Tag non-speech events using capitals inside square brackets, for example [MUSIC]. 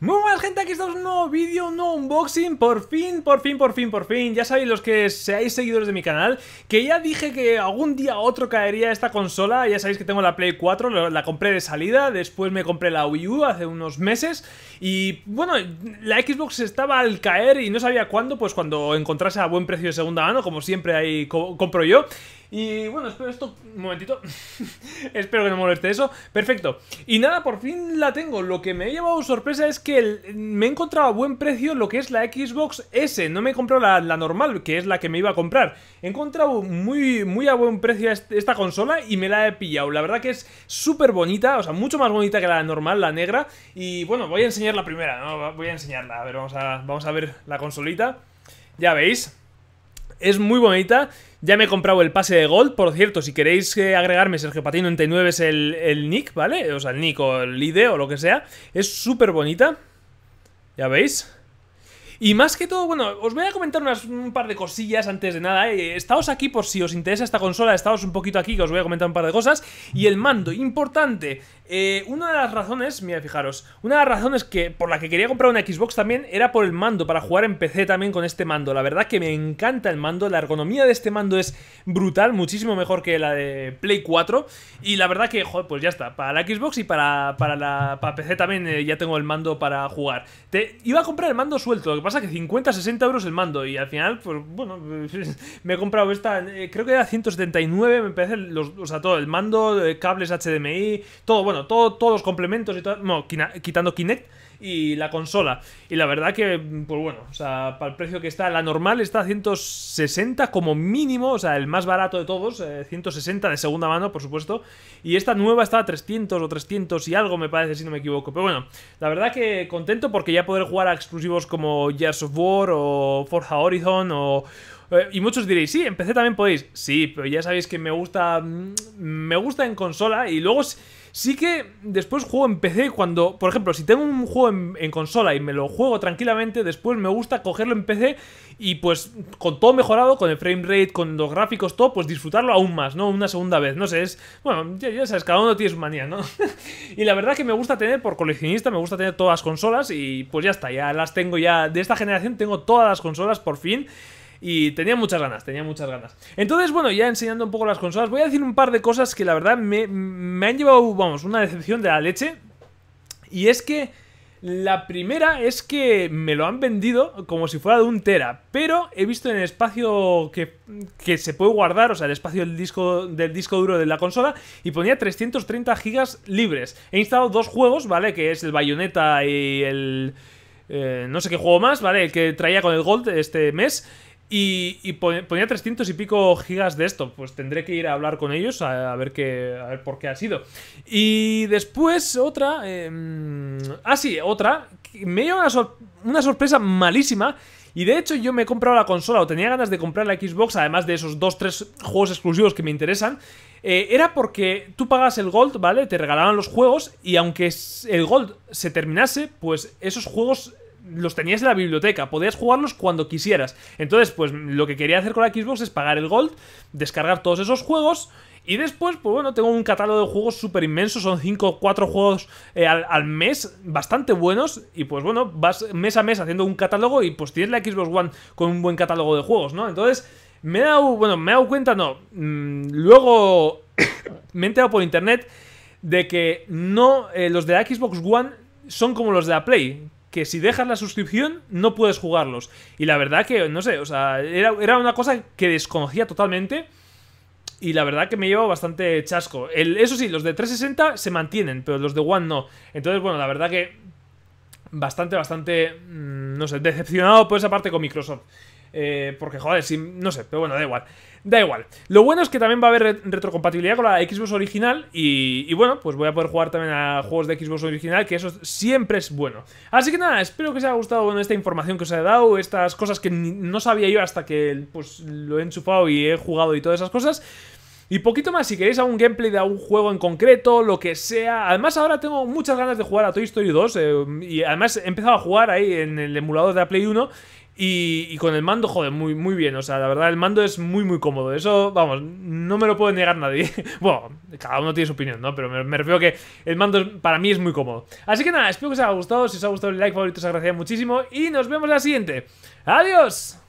Muy buenas gente, aquí estamos en un nuevo vídeo, un nuevo unboxing, por fin, por fin, por fin, por fin Ya sabéis los que seáis seguidores de mi canal, que ya dije que algún día otro caería esta consola Ya sabéis que tengo la Play 4, la compré de salida, después me compré la Wii U hace unos meses Y bueno, la Xbox estaba al caer y no sabía cuándo, pues cuando encontrase a buen precio de segunda mano, como siempre ahí compro yo y bueno, espero esto. Un momentito. [LAUGHS] espero que no moleste eso. Perfecto. Y nada, por fin la tengo. Lo que me ha llevado sorpresa es que me he encontrado a buen precio lo que es la Xbox S. No me he comprado la, normal, que es la que me iba a comprar. He encontrado muy, muy a buen precio esta consola y me la he pillado. La verdad que es súper bonita, o sea, mucho más bonita que la normal, la negra. Y bueno, voy a enseñar la primera, ¿no? Voy a enseñarla. A ver, vamos vamos a ver la consolita. Ya veis, es muy bonita. Ya me he comprado el pase de Gold, por cierto, si queréis eh, agregarme Sergio Patín 99 es el, el, nick, ¿vale? O sea, el nick o el ID o lo que sea. Es súper bonita. Ya veis. Y más que todo, bueno, os voy a comentar un par de cosillas antes de nada. Eh. Estáos aquí por si os interesa esta consola, Estáos un poquito aquí que os voy a comentar un par de cosas. Y el mando, importante. Eh, una de las razones, mira, fijaros, una de las razones que por la que quería comprar una Xbox también era por el mando, para jugar en PC también con este mando. La verdad que me encanta el mando, la ergonomía de este mando es brutal, muchísimo mejor que la de Play 4. Y la verdad que, joder, pues ya está, para la Xbox y para, para la para PC también eh, ya tengo el mando para jugar. Te iba a comprar el mando suelto, lo que pasa que 50, 60 euros el mando. Y al final, pues bueno, [LAUGHS] me he comprado esta. Eh, creo que era 179, me parece. Los, o sea, todo el mando, eh, cables HDMI, todo, bueno, todo, todos los complementos y todo. quitando Kinect y la consola. Y la verdad que, pues bueno, o sea, para el precio que está, la normal está a 160 como mínimo, o sea, el más barato de todos, 160 eh, de segunda mano, por supuesto. Y esta nueva está a 300 o 300 y algo, me parece, si no me equivoco. Pero bueno, la verdad que contento porque ya poder jugar a exclusivos como Gears of War o Forza Horizon o, Eh, y muchos diréis, sí, en PC también podéis. Sí, pero ya sabéis que me gusta. Mm, me gusta en consola y luego. Sí que después juego en PC cuando, por ejemplo, si tengo un juego en, consola y me lo juego tranquilamente, después me gusta cogerlo en PC y pues con todo mejorado, con el frame rate, con los gráficos, todo, pues disfrutarlo aún más, ¿no? Una segunda vez, no sé, es... Bueno, ya, ya sabes, cada uno tiene su manía, ¿no? [LAUGHS] y la verdad que me gusta tener, por coleccionista, me gusta tener todas las consolas y pues ya está, ya las tengo ya, de esta generación tengo todas las consolas por fin. Y tenía muchas ganas, tenía muchas ganas. Entonces, bueno, ya enseñando un poco las consolas, voy a decir un par de cosas que la verdad me, han llevado, vamos, una decepción de la leche. Y es que la primera es que me lo han vendido como si fuera de un tera, pero he visto en el espacio que, se puede guardar, o sea, el espacio del disco, del disco duro de la consola, y ponía 330 gigas libres. He instalado dos juegos, ¿vale? Que es el Bayonetta y el... Eh, no sé qué juego más, ¿vale? El que traía con el Gold este mes. Y, ponía 300 y pico gigas de esto. Pues tendré que ir a hablar con ellos a, ver, qué, a ver por qué ha sido. Y después otra... Em, ah, sí, otra. Me dio una, sorpresa malísima. Y de hecho yo me he comprado la consola o tenía ganas de comprar la Xbox, además de esos 2 tres juegos exclusivos que me interesan. Eh, era porque tú pagas el Gold, ¿vale? Te regalaban los juegos y aunque el Gold se terminase, pues esos juegos los tenías en la biblioteca, podías jugarlos cuando quisieras. Entonces, pues lo que quería hacer con la Xbox es pagar el Gold, descargar todos esos juegos y después, pues bueno, tengo un catálogo de juegos súper inmenso, son 5 o 4 juegos eh, al, mes, bastante buenos, y pues bueno, vas mes a mes haciendo un catálogo y pues tienes la Xbox One con un buen catálogo de juegos, ¿no? Entonces, me he dado, bueno, me he dado cuenta, no, mm, luego [COUGHS] me he enterado por internet de que no, eh, los de la Xbox One son como los de la Play, si dejas la suscripción no puedes jugarlos. Y la verdad que, no sé, o sea, era, una cosa que desconocía totalmente. Y la verdad que me lleva bastante chasco. eso sí, los de 360 se mantienen, pero los de One no. Entonces, bueno, la verdad que bastante, bastante, mm, no sé, decepcionado por esa parte con Microsoft. Eh, porque, joder, sí, no sé, pero bueno, da igual. Da igual. Lo bueno es que también va a haber retrocompatibilidad con la Xbox original. Y, bueno, pues voy a poder jugar también a juegos de Xbox original, que eso siempre es bueno. Así que nada, espero que os haya gustado bueno, esta información que os he dado, estas cosas que no sabía yo hasta que pues, lo he enchufado y he jugado y todas esas cosas. Y poquito más, si queréis algún gameplay de algún juego en concreto, lo que sea. Además, ahora tengo muchas ganas de jugar a Toy Story 2. Eh, y además he empezado a jugar ahí en el emulador de la Play 1. Y, con el mando, joder, muy, muy bien. O sea, la verdad, el mando es muy, muy cómodo. Eso, vamos, no me lo puede negar nadie. [LAUGHS] bueno, cada uno tiene su opinión, ¿no? Pero me, me, refiero que el mando para mí es muy cómodo. Así que nada, espero que os haya gustado. Si os ha gustado el like, favorito, os agradecería muchísimo. Y nos vemos en la siguiente. ¡Adiós!